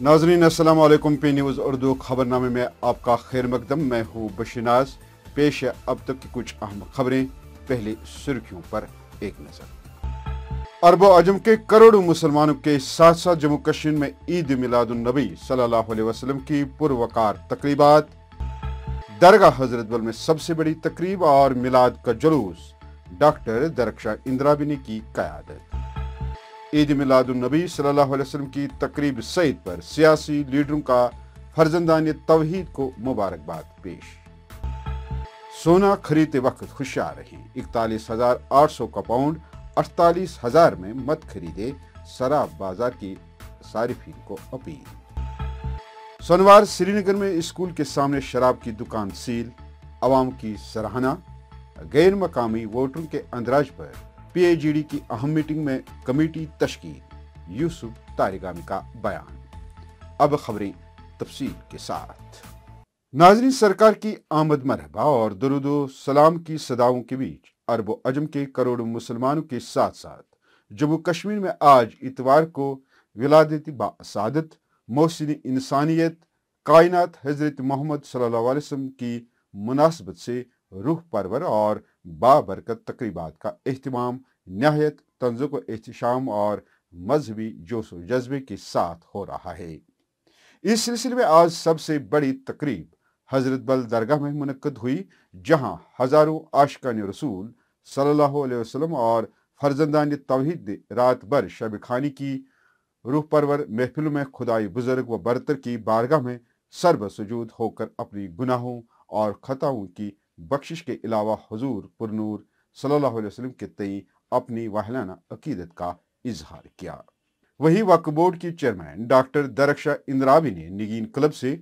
नाजरीन असलम P News Urdu खबरनामे में आपका खैर मकदम मैं हूँ बशनाज पेश है अब तक की कुछ अहम खबरें पहले सुर्खियों पर एक नज़र अरब अजम के करोड़ों मुसलमानों के साथ साथ जम्मू कश्मीर में ईद मिलादुलनबी सल वसलम की पुरवकार तकरीबात दरगाह हजरत बल में सबसे बड़ी तकरीब और मिलाद का जुलूस डॉक्टर दरक्षा इंदिराबी की क्यादत ईद मिलादुलनबी सल्लल्लाहु अलैहि वसल्लम की तकरीब सईद पर सियासी लीडरों का फर्जंदान तोहहीद को मुबारकबाद पेश सोना खरीदते वक्त होशियार रहें इकतालीस हजार आठ सौ का पाउंड अड़तालीस हजार में मत खरीदे शराब बाजार की सारिफिन को अपील सोनवार श्रीनगर में स्कूल के सामने शराब की दुकान सील आवाम की सराहना गैर मकामी वोटरों के अंदराज पर पीएजीडी की अहम मीटिंग में कमेटी तशकी यूसुफ तारिगामी का बयान अब खबरें तफसील के साथ नाजरी सरकार की आमद मरहबा और दरुदो सलाम की सदाओं के बीच अरब अजम के करोड़ों मुसलमानों के साथ साथ जम्मू कश्मीर में आज इतवार को विलादत बासादत मौसम इंसानियत कायनात हजरत मोहम्मद सल्लल्लाहु अलैहि वसल्लम की मुनासबत से रूह परवर और बाबरकत तकरीबात का अहतमाम नहायत तंजुक एहतशाम और मजहबी जोश जज्बे के साथ हो रहा है इस सिलसिले में आज सबसे बड़ी तकरीब हजरत बल दरगाह में मनकद हुई जहाँ हज़ारों आशकान रसूल सल्लल्लाहु अलैहि वसल्लम और फर्जंदान तोहद रात भर शब खानी की रूह परवर महफिल में खुदाई बुजुर्ग व बरतर की बारगाह में सरब सजूद होकर अपनी गुनाहों और खताओं की बख्शिश के अलावा हजूर पुरनूर सल्लल्लाहु अलैहि के तई अपनी वाहलाना अकीदत का इजहार किया वही वक्फ बोर्ड की चेयरमैन डॉक्टर दरक्षा इंद्रावी ने निगीन क्लब से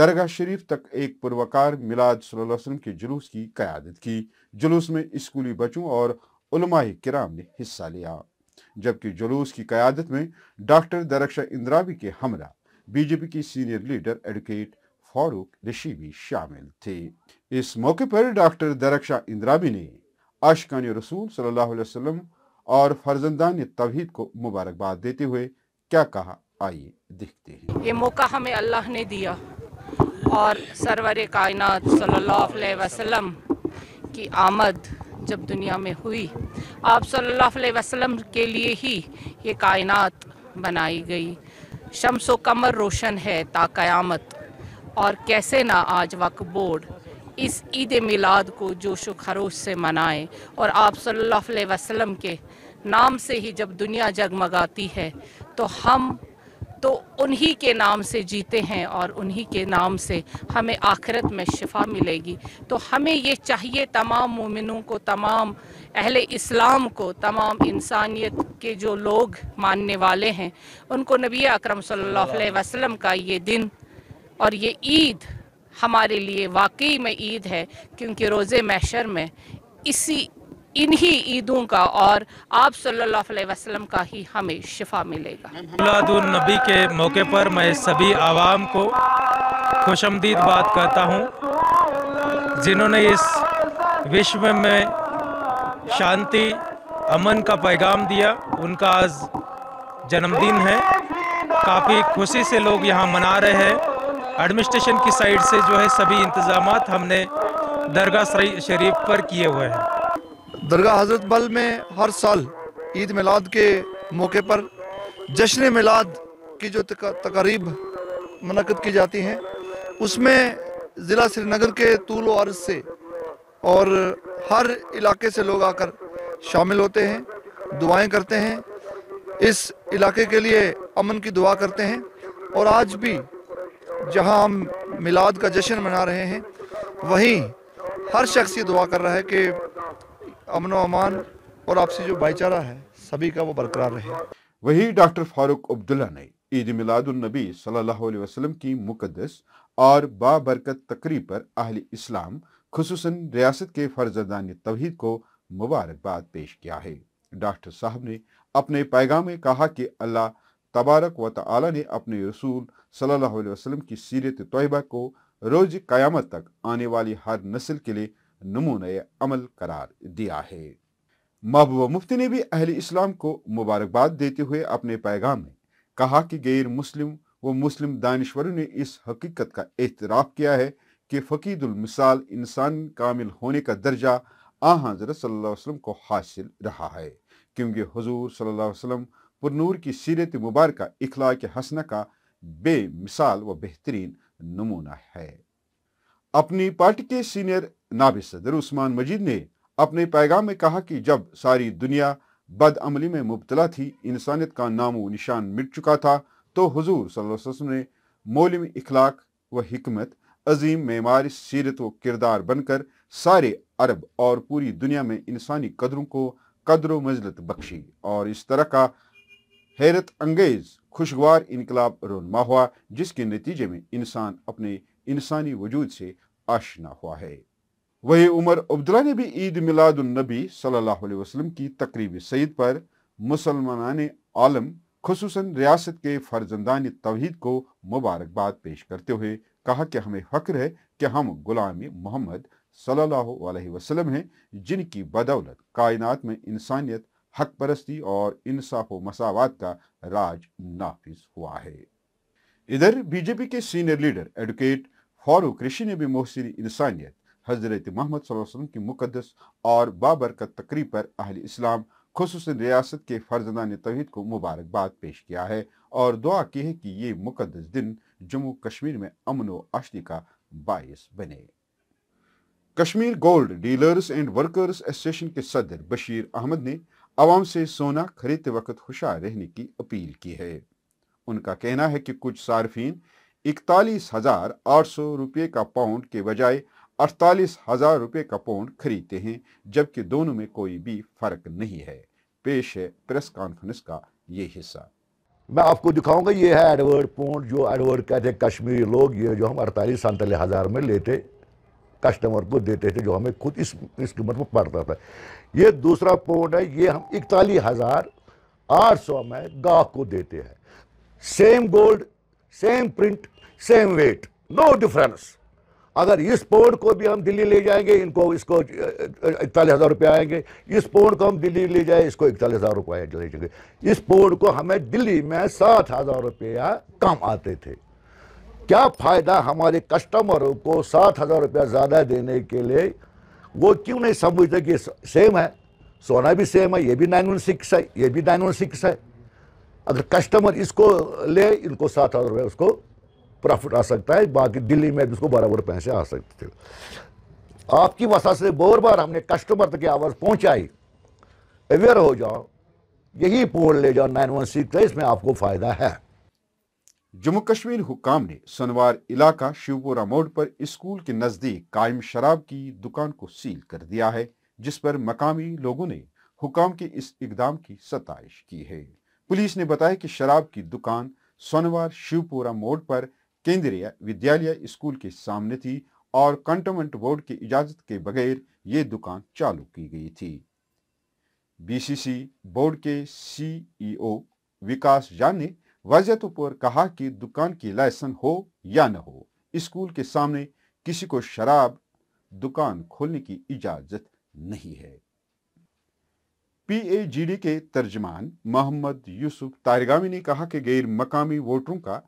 दरगाह शरीफ तक एक पुरवकार मिलाद वसल्लम के जुलूस की क्यादत की जुलूस में स्कूली बच्चों और किराम ने हिस्सा लिया जबकि जुलूस की क्यादत में डॉक्टर दरक्षा इंद्रावी के हमरा बीजेपी की senior leader advocate Farooq Rishi भी शामिल थे इस मौके पर डॉक्टर दरक्षा इंद्राबी ने आशकान रसूल सल्लल्लाहु अलैहि वसल्लम और फर्जंदान तवहीद को मुबारकबाद देते हुए क्या कहा आइए देखते हैं ये मौका हमें अल्लाह ने दिया और सरवर कायनात सल्लल्लाहु अलैहि वसल्लम की आमद जब दुनिया में हुई आप सल्लल्लाहु अलैहि वसल्लम के लिए ही ये कायनात बनाई गई शम्स कमर रोशन है ता क़यामत और कैसे ना आज वक्फ बोर्ड इस ईद मिलाद को जोश व खरोश से मनाए और आप सल्लल्लाहु अलैहि वसल्लम के नाम से ही जब दुनिया जगमगाती है तो हम तो उन्हीं के नाम से जीते हैं और उन्हीं के नाम से हमें आखिरत में शिफा मिलेगी तो हमें ये चाहिए तमाम मोमिनों को तमाम अहल इस्लाम को तमाम इंसानियत के जो लोग मानने वाले हैं उनको नबी अकरम सल्लल्लाहु अलैहि वसल्लम का ये दिन और ये ईद हमारे लिए वाकई में ईद है क्योंकि रोज़े मैशर में इसी इन्हीं ईदों का और आप सल्लल्लाहु अलैहि वसल्लम का ही हमें शिफा मिलेगा नबी के मौके पर मैं सभी आवाम को खुश बात करता हूँ जिन्होंने इस विश्व में शांति अमन का पैगाम दिया उनका आज जन्मदिन है काफ़ी खुशी से लोग यहाँ मना रहे हैं एडमिनिस्ट्रेशन की साइड से जो है सभी इंतजाम हमने दरगाह शरीफ पर किए हुए हैं दरगाह हजरत बल में हर साल ईद मिलाद के मौके पर जश्न मिलाद की जो तकरीब मनकद की जाती हैं उसमें ज़िला श्रीनगर के तूल वर्ज से और हर इलाके से लोग आकर शामिल होते हैं दुआएं करते हैं इस इलाके के लिए अमन की दुआ करते हैं और आज भी जहां हम मिलाद का जश्न मना रहे हैं वहीं हर शख्स ये दुआ कर रहा है कि अमन अमान और आपसी जो भाईचारा है सभी का वो बरकरार रहे वही डॉक्टर फारूक अब्दुल्ला ने ईद मिलादुलनबी सल्लल्लाहु अलैहि वसल्लम की मुकदस और बाबरकत तकरीब पर अहल इस्लाम खसूस रियासत के फर्जदान तोहद को मुबारकबाद पेश किया है डॉक्टर साहब ने अपने पैगाम में कहा कि अल्लाह तबारक व तला ने अपने रसूल सल्लल्लाहु अलैहि वसल्लम की सीरत तयबा को रोज क़यामत तक आने वाली हर नस्ल के लिए नमून अमल करार दिया है महबूबा मुफ्ती ने भी अहल इस्लाम को मुबारकबाद देते हुए अपने पैगाम में कहा कि गैर मुस्लिम व मुस्लिम दानश्वरों ने इस हकीकत का एतराफ़ किया है कि फ़कीदुलमिसाल इंसान कामिल होने का दर्जा आ हज़रत सल्ला वसलम को हासिल रहा है क्योंकि हजूर सल्ला वसलम पर नूर की सीरत मुबारक इखलाक हसन का बेमिसाल व बेहतरीन नमूना है अपनी पार्टी के सीनियर नाब सदर उस्मान मजीद ने अपने पैगाम में कहा कि जब सारी दुनिया बदअमली में मुबतला थी इंसानियत का नामो निशान मिट चुका था तो हजूर सल्लम ने मोलम इखलाक व हमत अजीम मेमार सीरत व किरदार बनकर सारे अरब और पूरी दुनिया में इंसानी कदरों को कदर मजलत बख्शी और इस तरह का हैरत अंगेज खुशगवार इनकलाब रोनमा हुआ जिसके नतीजे में इंसान अपने इंसानी वजूद से आशना हुआ है वही उमर अब्दुल्ला ने भी ईद मिलादुलनबी सल्लल्लाहु अलैहि वसल्लम की तकरीब सईद पर मुसलमान आलम खसूस रियासत के फर्जंदान तवहीद को मुबारकबाद पेश करते हुए कहा कि हमें फ़क्र है कि हम गुलाम मोहम्मद सल्लल्लाहु अलैहि वसल्लम हैं जिनकी बदौलत कायनात में इंसानियत हक परस्ती और इंसाफ व मसावत का राज नाफिज हुआ है इधर बीजेपी के senior leader advocate Farooq Rishi ने भी मोहसिन इंसानियत हजरत मोहम्मद की मुकदस और का तकरीब पर अहल इस्लाम खसूस रियासत के फर्जदान तोहद को मुबारकबाद पेश किया है और दुआ की है कि ये मुकदस दिन जम्मू कश्मीर में अमन व आशरी का बायस बने Kashmir gold dealers and workers association के सदर बशीर अहमद ने आवाम से सोना खरीदते वक्त होशार रहने की अपील की है उनका कहना है कि कुछ सार्फिन इकतालीस हज़ार आठ सौ रुपये का पाउंड के बजाय अड़तालीस हज़ार रुपये का पाउंड खरीदते हैं जबकि दोनों में कोई भी फ़र्क नहीं है पेश है प्रेस कॉन्फ्रेंस का ये हिस्सा मैं आपको दिखाऊंगा ये है एडवर्ड पाउंड जो एडवर्ड कहते हैं कश्मीरी लोग ये जो हम अड़तालीस संताली हज़ार में लेते कस्टमर को देते थे जो हमें खुद इस इस कीमत पर पड़ता था ये दूसरा पॉइंट है ये हम इकतालीस हज़ार आठ सौ में गाह को देते हैं same gold same print same weight no difference अगर इस पोर्ट को भी हम दिल्ली ले जाएंगे इनको इसको इकतालीस हज़ार रुपये आएंगे इस पोर्ट को हम दिल्ली ले जाए इसको इकतालीस हज़ार रुपये ले जाएंगे इस पोर्ट को हमें दिल्ली में सात हज़ार रुपया कम आते थे क्या फ़ायदा हमारे कस्टमरों को सात हज़ार रुपया ज़्यादा देने के लिए वो क्यों नहीं समझते कि सेम है सोना भी सेम है ये भी नाइन वन सिक्स है ये भी नाइन वन सिक्स है अगर कस्टमर इसको ले इनको सात हज़ार रुपया उसको प्रॉफिट आ सकता है बाकी दिल्ली में भी उसको बराबर पैसे आ सकते थे आपकी वजह से बहुत बार हमने कस्टमर तक आवाज़ पहुंचाई अवेयर हो जाओ यही पोल ले जाओ नाइन वन सिक्स इसमें आपको फ़ायदा है जम्मू कश्मीर हुकाम ने सोनवार इलाका शिवपुरा मोड़ पर स्कूल के नज़दीक कायम शराब की दुकान को सील कर दिया है जिस पर मकामी लोगों ने हुकाम के इस इकदाम की सताइश की है पुलिस ने बताया कि शराब की दुकान सोनवार शिवपुरा मोड़ पर केंद्रीय विद्यालय स्कूल के सामने थी और कंटोनमेंट बोर्ड की इजाज़त के बगैर ये दुकान चालू की गई थी बीसीसी बोर्ड के सीईओ e विकास जान ने तो पर कहा कि दुकान की लाइसेंस हो या न हो स्कूल के सामने किसी को शराब दुकान खोलने की इजाजत नहीं है पीएजीडी के तर्जमान मोहम्मद यूसुफ तारिगामी ने कहा कि गैर मकामी वोटरों का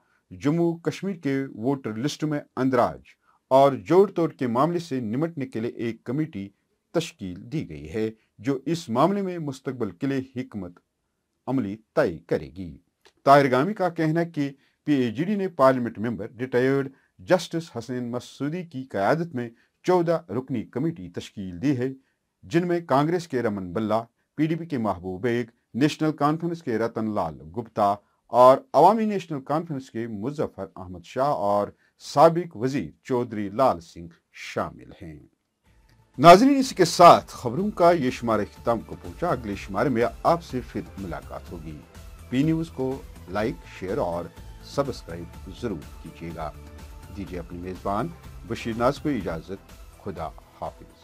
जम्मू कश्मीर के वोटर लिस्ट में अंदराज और जोड़ तोड़ के मामले से निपटने के लिए एक कमेटी तश्कील दी गई है जो इस मामले में मुस्तबल के लिए हमत अमली तय करेगी ताहिरगामी का कहना है कि पीएचडी ने parliament member retired justice Hasnain Masoodi की क्यादत में चौदह रुकनी कमेटी तश्कील दी है जिनमें कांग्रेस के रमन बल्ला पीडीपी के महबूब बेग नेशनल कॉन्फ्रेंस के रतन लाल गुप्ता और अवामी नेशनल कॉन्फ्रेंस के मुजफ्फर अहमद शाह और सबक वजीर चौधरी लाल सिंह शामिल हैं नाजरीन के साथ खबरों का ये शुमार अख्ताम को पहुंचा अगले शुमारे में आपसे फिर मुलाकात होगी पी न्यूज़ को लाइक शेयर और सब्सक्राइब जरूर कीजिएगा दीजिए अपनी मेज़बान बशीर नाज को इजाज़त खुदा हाफिज